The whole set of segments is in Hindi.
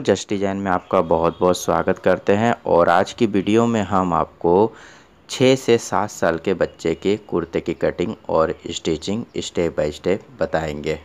दोस्तों जस्ट डिजाइन में आपका बहुत बहुत स्वागत करते हैं और आज की वीडियो में हम आपको छः से सात साल के बच्चे के कुर्ते की कटिंग और स्टिचिंग स्टेप बाय स्टेप बताएंगे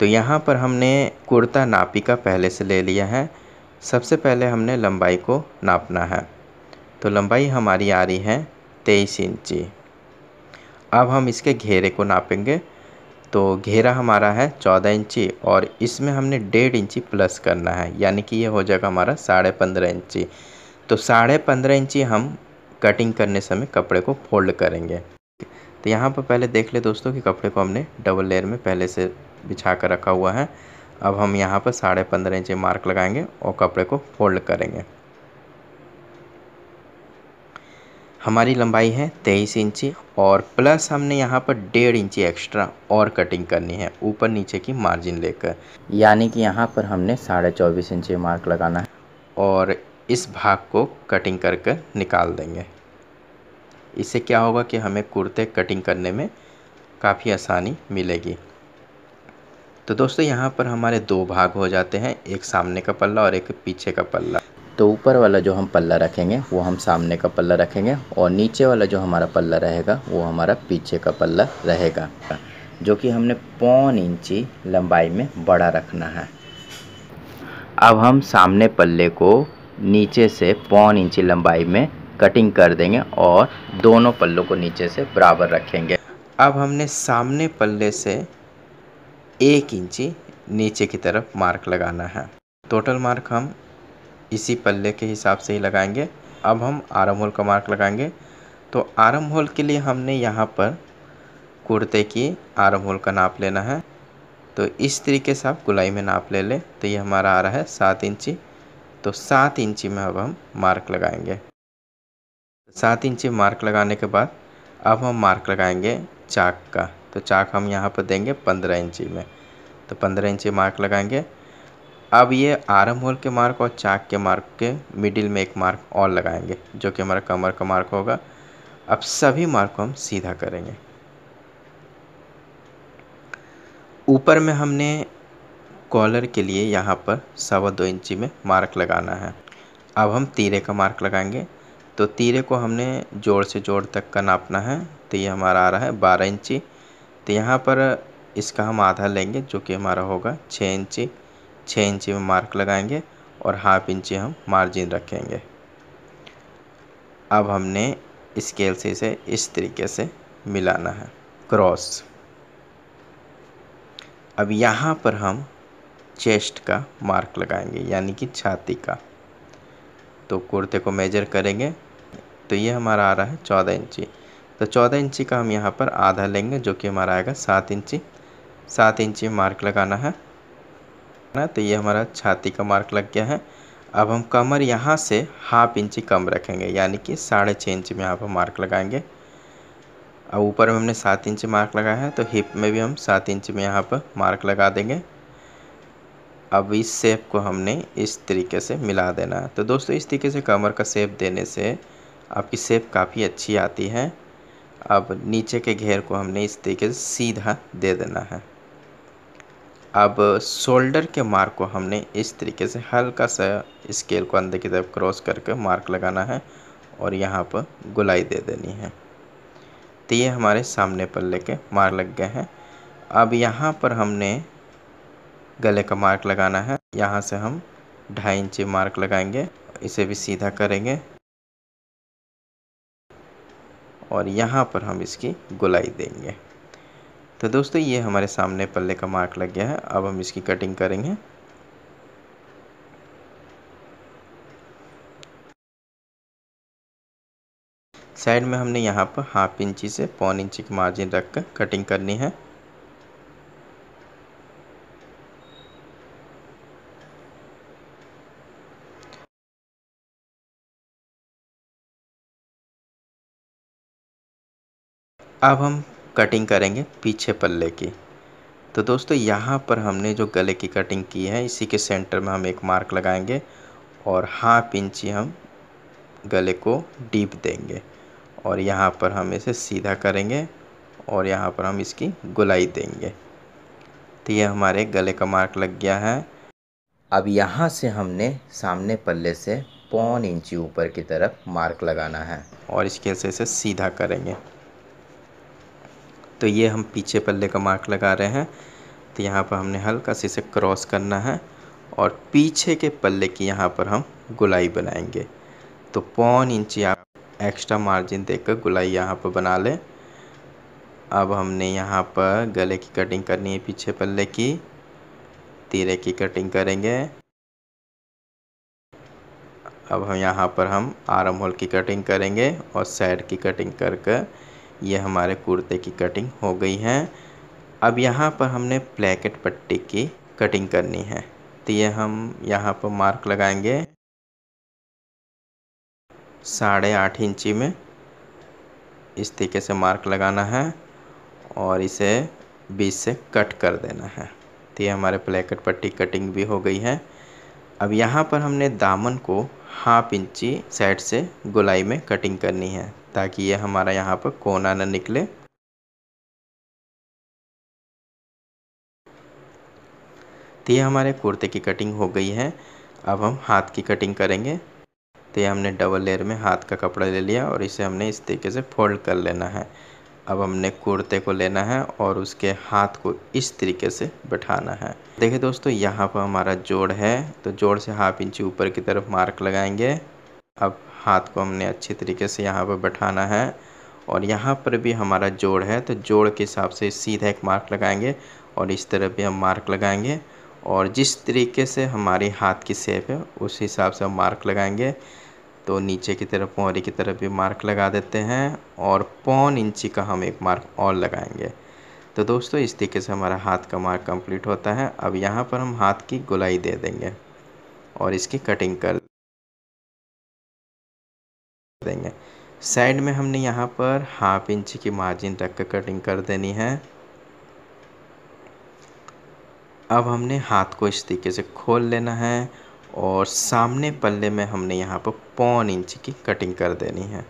तो यहाँ पर हमने कुर्ता नापी का पहले से ले लिया है सबसे पहले हमने लंबाई को नापना है तो लंबाई हमारी आ रही है तेईस इंची अब हम इसके घेरे को नापेंगे तो घेरा हमारा है चौदह इंची और इसमें हमने डेढ़ इंची प्लस करना है यानी कि ये हो जाएगा हमारा साढ़े पंद्रह इंची तो साढ़े पंद्रह इंची हम कटिंग करने समय कपड़े को फोल्ड करेंगे तो यहाँ पर पहले देख ले दोस्तों कि कपड़े को हमने डबल लेयर में पहले से बिछा कर रखा हुआ है अब हम यहाँ पर साढ़े पंद्रह इंची मार्क लगाएंगे और कपड़े को फोल्ड करेंगे हमारी लंबाई है तेईस इंची और प्लस हमने यहाँ पर डेढ़ इंची एक्स्ट्रा और कटिंग करनी है ऊपर नीचे की मार्जिन लेकर यानी कि यहाँ पर हमने साढ़े चौबीस इंची मार्क लगाना है और इस भाग को कटिंग कर कर निकाल देंगे इससे क्या होगा कि हमें कुर्ते कटिंग करने में काफ़ी आसानी मिलेगी तो दोस्तों यहाँ पर हमारे दो भाग हो जाते हैं एक सामने का पल्ला और एक पीछे का पल्ला तो ऊपर वाला जो हम पल्ला रखेंगे वो हम सामने का पल्ला रखेंगे और नीचे वाला जो हमारा पल्ला रहेगा वो हमारा पीछे का पल्ला रहेगा जो कि हमने पौन इंची लंबाई में बड़ा रखना है अब हम सामने पल्ले को नीचे से पौन इंची लंबाई में कटिंग कर देंगे और दोनों पल्लों को नीचे से बराबर रखेंगे अब हमने सामने पल्ले से एक इंची नीचे की तरफ मार्क लगाना है टोटल मार्क हम इसी पल्ले के हिसाब से ही लगाएंगे अब हम आरम होल का मार्क लगाएंगे तो आरम होल के लिए हमने यहाँ पर कुर्ते की आरम होल का नाप लेना है तो इस तरीके से आप गुलाई में नाप ले लें तो ये हमारा आ रहा है सात इंची तो सात इंची में अब हम मार्क लगाएंगे सात इंची मार्क लगाने के बाद अब हम मार्क लगाएंगे चाक का तो चाक हम यहाँ पर देंगे पंद्रह इंची में तो पंद्रह इंची मार्क लगाएंगे अब ये आरम होल के मार्क और चाक के मार्क के मिडिल में एक मार्क और लगाएंगे जो कि हमारा कमर का मार्क होगा अब सभी मार्क को हम सीधा करेंगे ऊपर में हमने कॉलर के लिए यहाँ पर सवा दो इंची में मार्क लगाना है अब हम तीरे का मार्क लगाएंगे तो तीरे को हमने जोड़ से जोड़ तक का नापना है तो ये हमारा आ रहा है बारह इंची तो यहाँ पर इसका हम आधा लेंगे जो कि हमारा होगा छः इंची छः इंची में मार्क लगाएंगे और हाफ इंची हम मार्जिन रखेंगे अब हमने स्केल से इसे इस तरीके से मिलाना है क्रॉस अब यहाँ पर हम चेस्ट का मार्क लगाएंगे यानी कि छाती का तो कुर्ते को मेजर करेंगे तो ये हमारा आ रहा है चौदह इंची तो चौदह इंची का हम यहाँ पर आधा लेंगे जो कि हमारा आएगा सात इंची सात इंची मार्क लगाना है ना तो ये हमारा छाती का मार्क लग गया है अब हम कमर यहाँ से हाफ इंची कम रखेंगे यानी कि साढ़े छः इंच में यहाँ पर मार्क लगाएंगे अब ऊपर में हमने सात इंच मार्क लगाया है तो हिप में भी हम सात इंच में यहाँ पर मार्क लगा देंगे अब इस सेप को हमने इस तरीके से मिला देना है तो दोस्तों इस तरीके से कमर का सेप देने से आपकी सेप काफ़ी अच्छी आती है अब नीचे के घेर को हमने इस तरीके से सीधा दे देना है अब शोल्डर के मार्क को हमने इस तरीके से हल्का सा स्केल को अंदर की तरफ क्रॉस करके मार्क लगाना है और यहाँ पर गुलाई दे देनी है तो ये हमारे सामने पल्ले के मार्क लग गए हैं अब यहाँ पर हमने गले का मार्क लगाना है यहाँ से हम ढाई इंची मार्क लगाएंगे इसे भी सीधा करेंगे और यहाँ पर हम इसकी गुलाई देंगे तो दोस्तों ये हमारे सामने पल्ले का मार्क लग गया है अब हम इसकी कटिंग करेंगे साइड में हमने यहाँ पर हाफ इंची से पौन इंची की मार्जिन रख कर कटिंग करनी है अब हम कटिंग करेंगे पीछे पल्ले की तो दोस्तों यहाँ पर हमने जो गले की कटिंग की है इसी के सेंटर में हम एक मार्क लगाएंगे और हाफ इंची हम गले को डीप देंगे और यहाँ पर हम इसे सीधा करेंगे और यहाँ पर हम इसकी गुलाई देंगे तो ये हमारे गले का मार्क लग गया है अब यहाँ से हमने सामने पल्ले से पौन इंची ऊपर की तरफ मार्क लगाना है और इसके से इसे सीधा करेंगे तो ये हम पीछे पल्ले का मार्क लगा रहे हैं तो यहाँ पर हमने हल्का से इसे क्रॉस करना है और पीछे के पल्ले की यहाँ पर हम गुलाई बनाएंगे तो पौन इंच आप एक्स्ट्रा मार्जिन देकर गुलाई यहाँ पर बना लें अब हमने यहाँ पर गले की कटिंग करनी है पीछे पल्ले की तीरे की कटिंग करेंगे अब हम यहाँ पर हम आरम होल की कटिंग करेंगे और साइड की कटिंग करके कर ये हमारे कुर्ते की कटिंग हो गई है अब यहाँ पर हमने प्लेकेट पट्टी की कटिंग करनी है तो ये हम यहाँ पर मार्क लगाएंगे साढ़े आठ इंची में इस तरीके से मार्क लगाना है और इसे बीच से कट कर देना है तो ये हमारे प्लेकेट पट्टी कटिंग भी हो गई है अब यहाँ पर हमने दामन को हाफ इंची साइड से गोलाई में कटिंग करनी है ताकि ये हमारा यहाँ पर कोना ना निकले तो ये हमारे कुर्ते की कटिंग हो गई है अब हम हाथ की कटिंग करेंगे तो ये हमने डबल लेयर में हाथ का कपड़ा ले लिया और इसे हमने इस तरीके से फोल्ड कर लेना है अब हमने कुर्ते को लेना है और उसके हाथ को इस तरीके से बैठाना है देखिए दोस्तों यहाँ पर हमारा जोड़ है तो जोड़ से हाफ इंची ऊपर की तरफ मार्क लगाएंगे अब हाथ को हमने अच्छे तरीके से यहाँ पर बैठाना है और यहाँ पर भी हमारा जोड़ है तो जोड़ के हिसाब से सीधा एक मार्क लगाएंगे और इस तरफ भी हम मार्क लगाएंगे और जिस तरीके से हमारे हाथ की सेप है उस हिसाब से हम मार्क लगाएंगे तो नीचे की तरफ मोहरी की तरफ भी मार्क लगा देते हैं और पौन इंची का हम एक मार्क और लगाएंगे तो दोस्तों इस तरीके से हमारा हाथ का मार्क कंप्लीट होता है अब यहाँ पर हम हाथ की गोलाई दे देंगे और इसकी कटिंग कर देंगे साइड में हमने यहाँ पर हाफ इंच की मार्जिन रख कर कटिंग कर देनी है अब हमने हाथ को इस तरीके से खोल लेना है और सामने पल्ले में हमने यहाँ पर पौन इंच की कटिंग कर देनी है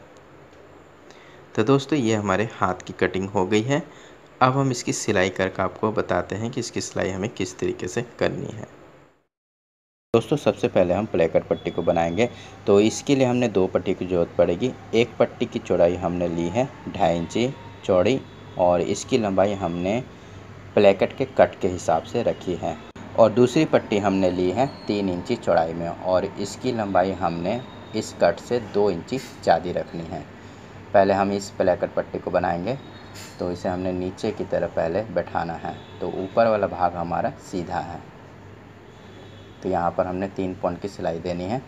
तो दोस्तों ये हमारे हाथ की कटिंग हो गई है अब हम इसकी सिलाई करके आपको बताते हैं कि इसकी सिलाई हमें किस तरीके से करनी है दोस्तों सबसे पहले हम प्लेकट पट्टी को बनाएंगे तो इसके लिए हमने दो पट्टी की ज़रूरत पड़ेगी एक पट्टी की चौड़ाई हमने ली है ढाई इंची चौड़ी और इसकी लंबाई हमने प्लेकट के कट के हिसाब से रखी है और दूसरी पट्टी हमने ली है तीन इंची चौड़ाई में और इसकी लंबाई हमने इस कट से दो इंची ज़्यादा रखनी है पहले हम इस प्लेकट पट्टी को बनाएंगे तो इसे हमने नीचे की तरफ पहले बैठाना है तो ऊपर वाला भाग हमारा सीधा है तो यहाँ पर हमने तीन पॉइंट की सिलाई देनी है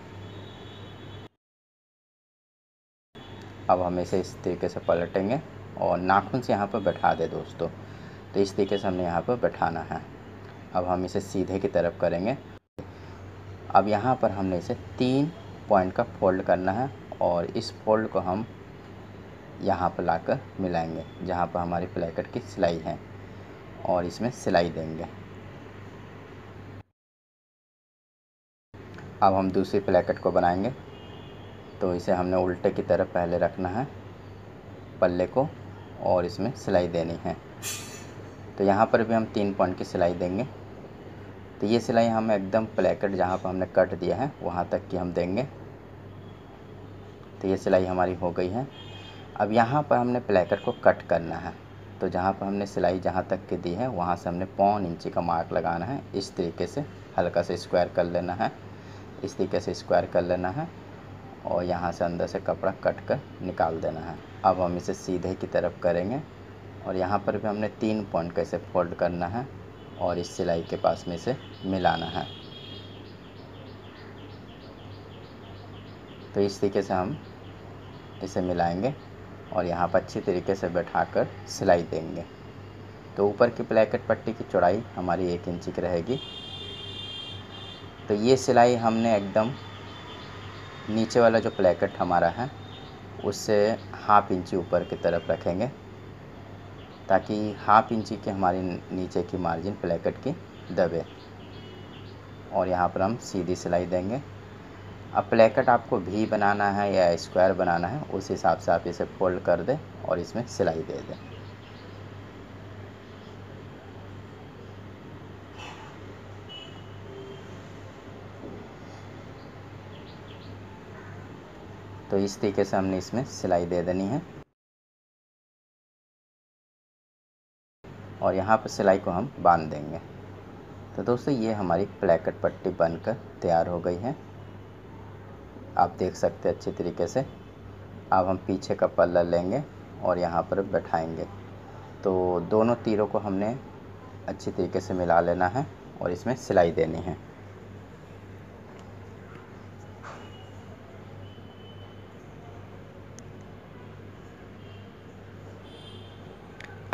अब हम इसे इस तरीके से पलटेंगे और नाखून से यहाँ पर बैठा दे दोस्तों तो इस तरीके से हमने यहाँ पर बैठाना है अब हम इसे सीधे की तरफ करेंगे अब यहाँ पर हमने इसे तीन पॉइंट का फोल्ड करना है और इस फोल्ड को हम यहाँ पर लाकर मिलाएंगे जहाँ पर हमारी प्लेकेट की सिलाई है और इसमें सिलाई देंगे अब हम दूसरी प्लेकेट को बनाएंगे तो इसे हमने उल्टे की तरफ पहले रखना है पल्ले को और इसमें सिलाई देनी है तो यहाँ पर भी हम तीन पॉइंट की सिलाई देंगे तो ये सिलाई हम एकदम प्लेकेट जहाँ पर हमने कट दिया है वहाँ तक की हम देंगे तो ये सिलाई हमारी हो गई है अब यहाँ पर हमने प्लेकेट को कट करना है तो जहाँ पर हमने सिलाई जहाँ तक की दी है वहाँ से हमने पौन इंची का मार्क लगाना है इस तरीके से हल्का से स्क्वायर कर लेना है इस तरीके से स्क्वायर कर लेना है और यहाँ से अंदर से कपड़ा कट कर निकाल देना है अब हम इसे सीधे की तरफ करेंगे और यहाँ पर भी हमने तीन पॉइंट कैसे फोल्ड करना है और इस सिलाई के पास में इसे मिलाना है तो इस तरीके से हम इसे मिलाएंगे और यहाँ पर अच्छी तरीके से बैठा कर सिलाई देंगे तो ऊपर की ब्लैकेट पट्टी की चौड़ाई हमारी एक इंची की रहेगी तो ये सिलाई हमने एकदम नीचे वाला जो प्लेकेट हमारा है उससे हाफ इंची ऊपर की तरफ रखेंगे ताकि हाफ इंची के हमारी नीचे की मार्जिन प्लेकेट की दबे और यहाँ पर हम सीधी सिलाई देंगे अब प्लेकेट आपको भी बनाना है या स्क्वायर बनाना है उस हिसाब से आप इसे फोल्ड कर दें और इसमें सिलाई दे दें तो इस तरीके से हमने इसमें सिलाई दे देनी है और यहाँ पर सिलाई को हम बांध देंगे तो दोस्तों ये हमारी प्लेकेट पट्टी बनकर तैयार हो गई है आप देख सकते हैं अच्छे तरीके से अब हम पीछे का पल्ला लेंगे और यहाँ पर बैठाएंगे तो दोनों तीरों को हमने अच्छी तरीके से मिला लेना है और इसमें सिलाई देनी है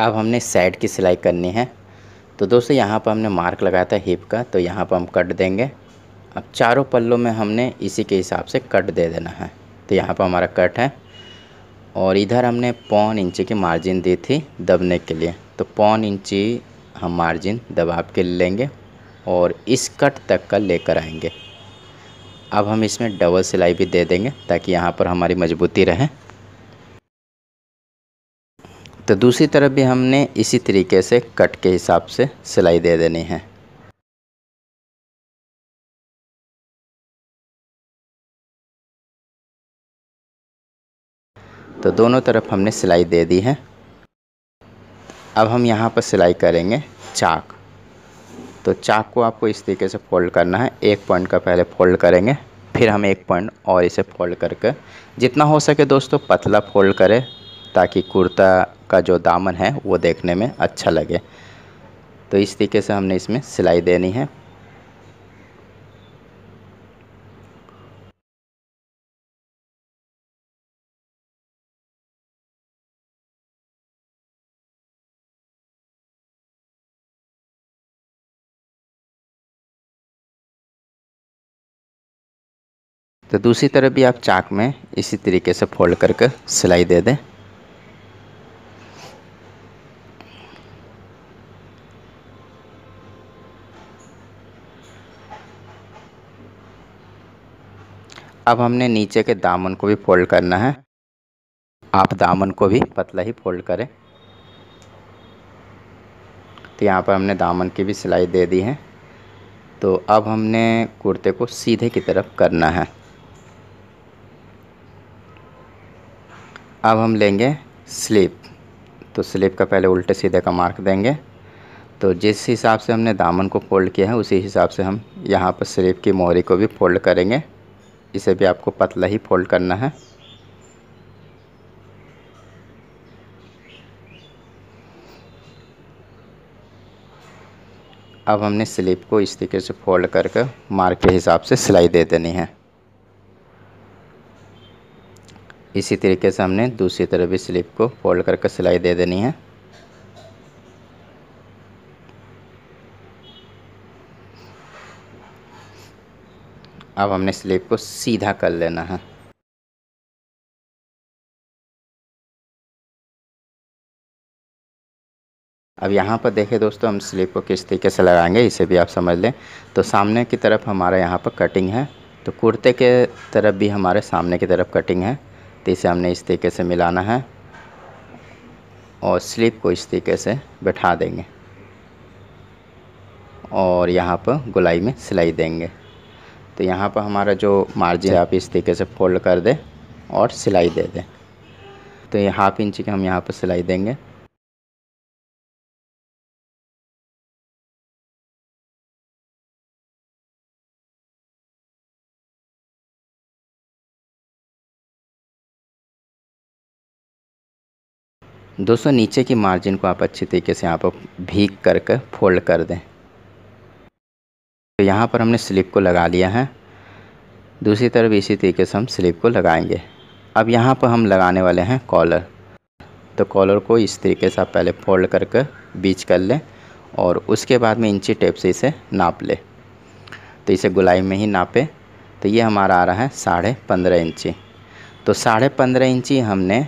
अब हमने साइड की सिलाई करनी है तो दोस्तों यहाँ पर हमने मार्क लगाया था हिप का तो यहाँ पर हम कट देंगे अब चारों पल्लों में हमने इसी के हिसाब से कट दे देना है तो यहाँ पर हमारा कट है और इधर हमने पौन इंची की मार्जिन दी थी दबने के लिए तो पौन इंची हम मार्जिन दबाव के लेंगे और इस कट तक का लेकर आएंगे अब हम इसमें डबल सिलाई भी दे देंगे ताकि यहाँ पर हमारी मजबूती रहे तो दूसरी तरफ भी हमने इसी तरीके से कट के हिसाब से सिलाई दे देनी है तो दोनों तरफ हमने सिलाई दे दी है अब हम यहाँ पर सिलाई करेंगे चाक तो चाक को आपको इस तरीके से फोल्ड करना है एक पॉइंट का पहले फोल्ड करेंगे फिर हम एक पॉइंट और इसे फोल्ड करके जितना हो सके दोस्तों पतला फोल्ड करें ताकि कुर्ता का जो दामन है वो देखने में अच्छा लगे तो इस तरीके से हमने इसमें सिलाई देनी है तो दूसरी तरफ भी आप चाक में इसी तरीके से फोल्ड करके सिलाई दे दें अब हमने नीचे के दामन को भी फोल्ड करना है आप दामन को भी पतला ही फोल्ड करें तो यहाँ पर हमने दामन की भी सिलाई दे दी है तो अब हमने कुर्ते को सीधे की तरफ करना है अब हम लेंगे स्लीप तो स्लीप का पहले उल्टे सीधे का मार्क देंगे तो जिस हिसाब से हमने दामन को फोल्ड किया है उसी हिसाब से हम यहाँ पर स्लीप की मोहरी को भी फोल्ड करेंगे इसे भी आपको पतला ही फोल्ड करना है अब हमने स्लीप को इस तरीके से फोल्ड करके मार्क के हिसाब से सिलाई दे देनी है इसी तरीके से हमने दूसरी तरफ भी स्लीप को फोल्ड करके सिलाई दे देनी है अब हमने स्लेब को सीधा कर लेना है अब यहाँ पर देखें दोस्तों हम स्लीप को किस तरीके से लगाएंगे इसे भी आप समझ लें तो सामने की तरफ हमारा यहाँ पर कटिंग है तो कुर्ते के तरफ भी हमारे सामने की तरफ कटिंग है तो इसे हमने इस तरीके से मिलाना है और स्लीप को इस तरीके से बैठा देंगे और यहाँ पर गुलाई में सिलाई देंगे तो यहाँ पर हमारा जो मार्जिन आप इस तरीके से फोल्ड कर दें और सिलाई दे दें तो ये हाफ इंच की हम यहाँ पर सिलाई देंगे दोस्तों नीचे की मार्जिन को आप अच्छी तरीके से यहाँ पर भीग करके फोल्ड कर दें तो यहाँ पर हमने स्लिप को लगा लिया है दूसरी तरफ इसी तरीके से हम स्लिप को लगाएंगे अब यहाँ पर हम लगाने वाले हैं कॉलर तो कॉलर को इस तरीके से आप पहले फोल्ड करके बीच कर लें और उसके बाद में इंची टेप से इसे नाप लें तो इसे गुलाई में ही नापें तो ये हमारा आ रहा है साढ़े पंद्रह इंची तो साढ़े पंद्रह इंची हमने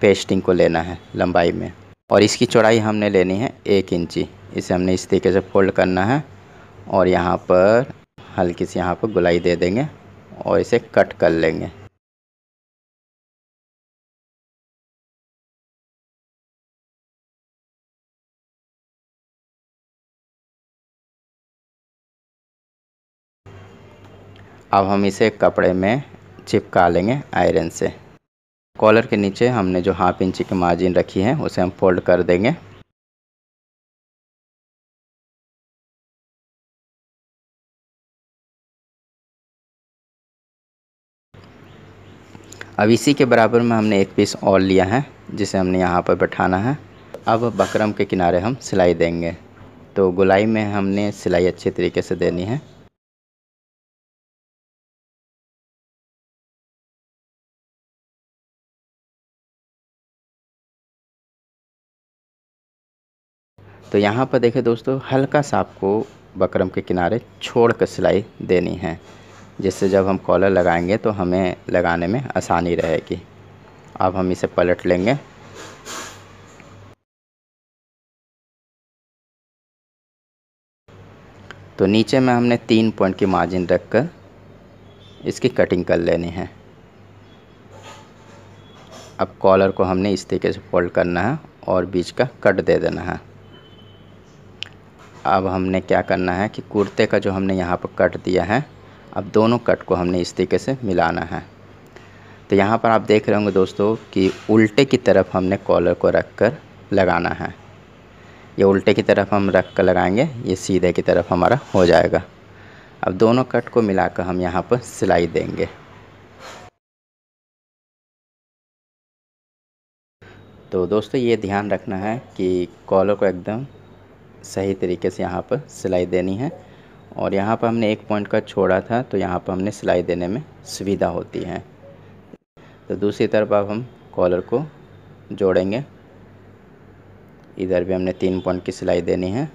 पेस्टिंग को लेना है लंबाई में और इसकी चौड़ाई हमने लेनी है एक इंची इसे हमने इस तरीके से फोल्ड करना है और यहाँ पर हल्की सी यहाँ पर गुलाई दे देंगे और इसे कट कर लेंगे अब हम इसे कपड़े में चिपका लेंगे आयरन से कॉलर के नीचे हमने जो हाफ इंची की मार्जिन रखी है उसे हम फोल्ड कर देंगे अब इसी के बराबर में हमने एक पीस और लिया है जिसे हमने यहाँ पर बैठाना है अब बकरम के किनारे हम सिलाई देंगे तो गुलाई में हमने सिलाई अच्छे तरीके से देनी है तो यहाँ पर देखें दोस्तों हल्का सा आपको बकरम के किनारे छोड़ कर सिलाई देनी है जिससे जब हम कॉलर लगाएंगे तो हमें लगाने में आसानी रहेगी अब हम इसे पलट लेंगे तो नीचे में हमने तीन पॉइंट की मार्जिन रख कर इसकी कटिंग कर लेनी है अब कॉलर को हमने इस तरीके से फोल्ड करना है और बीच का कट दे देना है अब हमने क्या करना है कि कुर्ते का जो हमने यहाँ पर कट दिया है अब दोनों कट को हमने इस तरीके से मिलाना है तो यहाँ पर आप देख रहे होंगे दोस्तों कि उल्टे की तरफ हमने कॉलर को रख कर लगाना है ये उल्टे की तरफ हम रख कर लगाएंगे ये सीधे की तरफ हमारा हो जाएगा अब दोनों कट को मिलाकर हम यहाँ पर सिलाई देंगे तो दोस्तों ये ध्यान रखना है कि कॉलर को एकदम सही तरीके से यहाँ पर सिलाई देनी है और यहाँ पर हमने एक पॉइंट का छोड़ा था तो यहाँ पर हमने सिलाई देने में सुविधा होती है तो दूसरी तरफ अब हम कॉलर को जोड़ेंगे इधर भी हमने तीन पॉइंट की सिलाई देनी है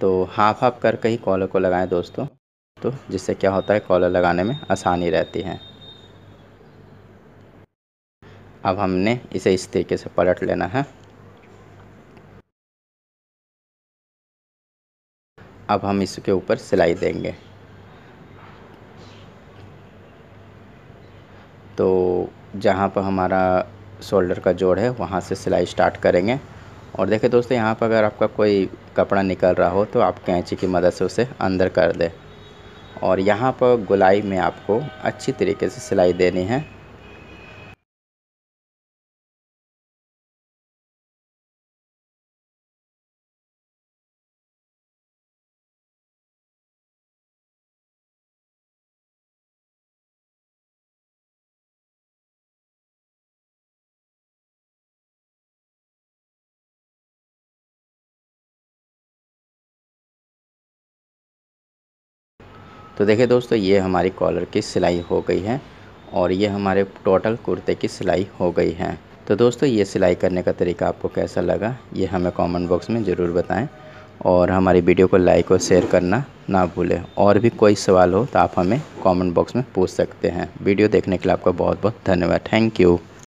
तो हाफ हाफ करके ही कॉलर को लगाएं दोस्तों तो जिससे क्या होता है कॉलर लगाने में आसानी रहती है अब हमने इसे इस तरीके से पलट लेना है अब हम इसके ऊपर सिलाई देंगे तो जहाँ पर हमारा शोल्डर का जोड़ है वहाँ से सिलाई स्टार्ट करेंगे और देखें दोस्तों यहाँ पर अगर आपका कोई कपड़ा निकल रहा हो तो आप कैंची की मदद से उसे अंदर कर दें और यहाँ पर गुलाई में आपको अच्छी तरीके से सिलाई देनी है तो देखिए दोस्तों ये हमारी कॉलर की सिलाई हो गई है और ये हमारे टोटल कुर्ते की सिलाई हो गई है तो दोस्तों ये सिलाई करने का तरीका आपको कैसा लगा ये हमें कमेंट बॉक्स में ज़रूर बताएं और हमारी वीडियो को लाइक और शेयर करना ना भूलें और भी कोई सवाल हो तो आप हमें कमेंट बॉक्स में पूछ सकते हैं वीडियो देखने के लिए आपका बहुत बहुत धन्यवाद थैंक यू